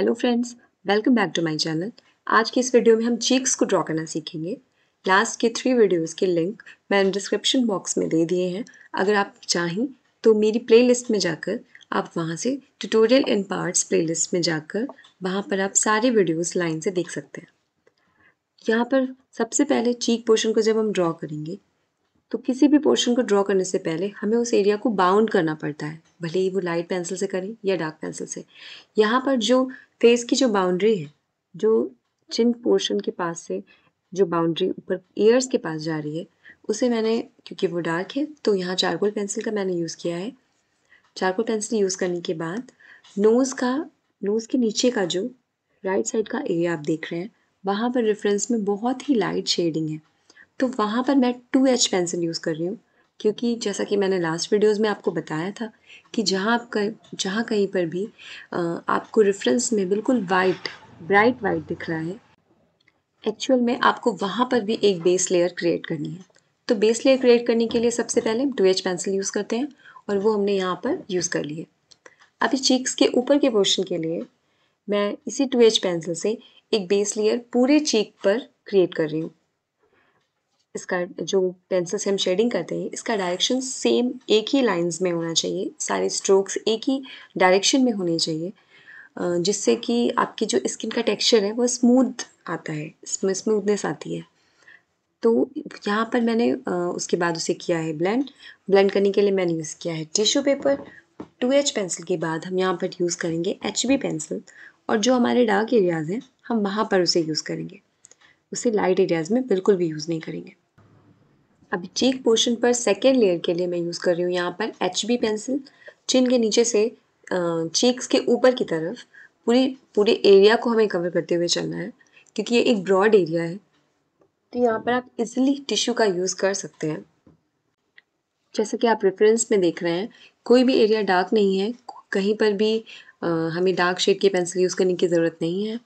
hello friends welcome back to my channel आज की इस वीडियो में हम चीक्स को ड्रॉ करना सीखेंगे लास्ट के थ्री वीडियोस के लिंक मैंने डिस्क्रिप्शन बॉक्स में दे दिए हैं अगर आप चाहें तो मेरी प्लेलिस्ट में जाकर आप वहां से ट्यूटोरियल इन पार्ट्स प्लेलिस्ट में जाकर वहां पर आप सारे वीडियोज़ लाइन से देख सकते हैं यहाँ पर सबसे पहले चीक पोर्शन को जब हम ड्रॉ करेंगे तो किसी भी पोर्शन को ड्रॉ करने से पहले हमें उस एरिया को बाउंड करना पड़ता है भले ही वो लाइट पेंसिल से करें या डार्क पेंसिल से यहाँ पर जो फेस की जो बाउंड्री है जो चिन पोर्शन के पास से जो बाउंड्री ऊपर ईयर्स के पास जा रही है उसे मैंने क्योंकि वो डार्क है तो यहाँ चारकोल पेंसिल का मैंने यूज़ किया है चारकोल पेंसिल यूज़ करने के बाद नोज़ का नोज़ के नीचे का जो राइट साइड का एरिया आप देख रहे हैं वहाँ पर रेफरेंस में बहुत ही लाइट शेडिंग है तो वहाँ पर मैं टू एच पेंसिल यूज़ कर रही हूँ क्योंकि जैसा कि मैंने लास्ट वीडियोस में आपको बताया था कि जहाँ आप जहाँ कहीं पर भी आपको रेफरेंस में बिल्कुल वाइट ब्राइट वाइट दिख रहा है एक्चुअल में आपको वहाँ पर भी एक बेस लेयर क्रिएट करनी है तो बेस लेयर क्रिएट करने के लिए सबसे पहले टू एच पेंसिल यूज़ करते हैं और वो हमने यहाँ पर यूज़ कर ली है अब इस चीक्स के ऊपर के पोर्शन के लिए मैं इसी टू एच पेंसिल से एक बेस लेयर पूरे चीक पर क्रिएट कर रही हूँ इसका जो पेंसिल से हम शेडिंग करते हैं इसका डायरेक्शन सेम एक ही लाइंस में होना चाहिए सारे स्ट्रोक्स एक ही डायरेक्शन में होने चाहिए जिससे कि आपकी जो स्किन का टेक्सचर है वो स्मूथ आता है इसमें स्मूथनेस आती है तो यहाँ पर मैंने उसके बाद उसे किया है ब्लेंड ब्लेंड करने के लिए मैंने यूज़ किया है tissue paper two H pencil के बाद हम यहाँ पर यूज़ करेंगे एच बी पेंसिल और जो हमारे डार्क एरियाज़ हैं हम वहाँ पर उसे यूज़ करेंगे उसे लाइट एरियाज़ में बिल्कुल भी यूज़ नहीं करेंगे अब चीक पोर्शन पर सेकेंड लेयर के लिए मैं यूज़ कर रही हूँ यहाँ पर एच बी पेंसिल चिन के नीचे से चीक्स के ऊपर की तरफ पूरी पूरे एरिया को हमें कवर करते हुए चलना है क्योंकि ये एक ब्रॉड एरिया है तो यहाँ पर आप इजिली टिश्यू का यूज़ कर सकते हैं जैसे कि आप रेफरेंस में देख रहे हैं कोई भी एरिया डार्क नहीं है कहीं पर भी आ, हमें डार्क शेड की पेंसिल यूज़ करने की ज़रूरत नहीं है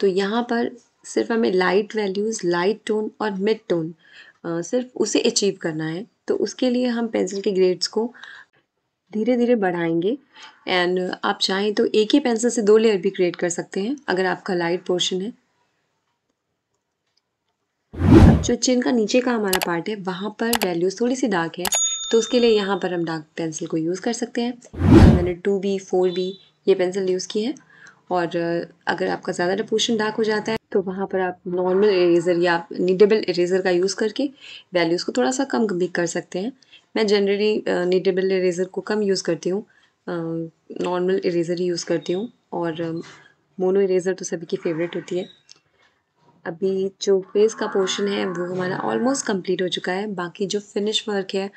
तो यहाँ पर सिर्फ हमें लाइट वैल्यूज़ लाइट टोन और मिड टोन सिर्फ उसे अचीव करना है तो उसके लिए हम पेंसिल के ग्रेड्स को धीरे धीरे बढ़ाएंगे एंड आप चाहें तो एक ही पेंसिल से दो लेयर भी क्रिएट कर सकते हैं अगर आपका लाइट पोर्शन है जो चिन का नीचे का हमारा पार्ट है वहाँ पर वैल्यूज़ थोड़ी सी डार्क है तो उसके लिए यहाँ पर हम डार्क पेंसिल को यूज़ कर सकते हैं मैंने टू बी फोर बी ये पेंसिल यूज़ की है और अगर आपका ज़्यादा पोर्शन डार्क हो जाता है तो वहाँ पर आप नॉर्मल इरेज़र या नीडेबल इरेज़र का यूज़ करके वैल्यूज़ को थोड़ा सा कम भी कर सकते हैं मैं जनरली नीडेबल इरेज़र को कम यूज़ करती हूँ नॉर्मल इरेज़र ही यूज़ करती हूँ और मोनो इरेज़र तो सभी की फेवरेट होती है अभी जो फेस का पोर्शन है वो हमारा ऑलमोस्ट कंप्लीट हो चुका है बाकी जो फिनिश वर्क है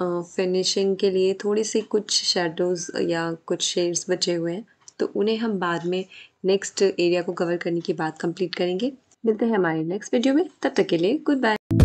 फिनिशिंग के लिए थोड़ी सी कुछ शेडोज़ या कुछ शेड्स बचे हुए हैं तो उन्हें हम बाद में नेक्स्ट एरिया को कवर करने की बात कंप्लीट करेंगे मिलते हैं हमारे नेक्स्ट वीडियो में तब तक के लिए गुड बाय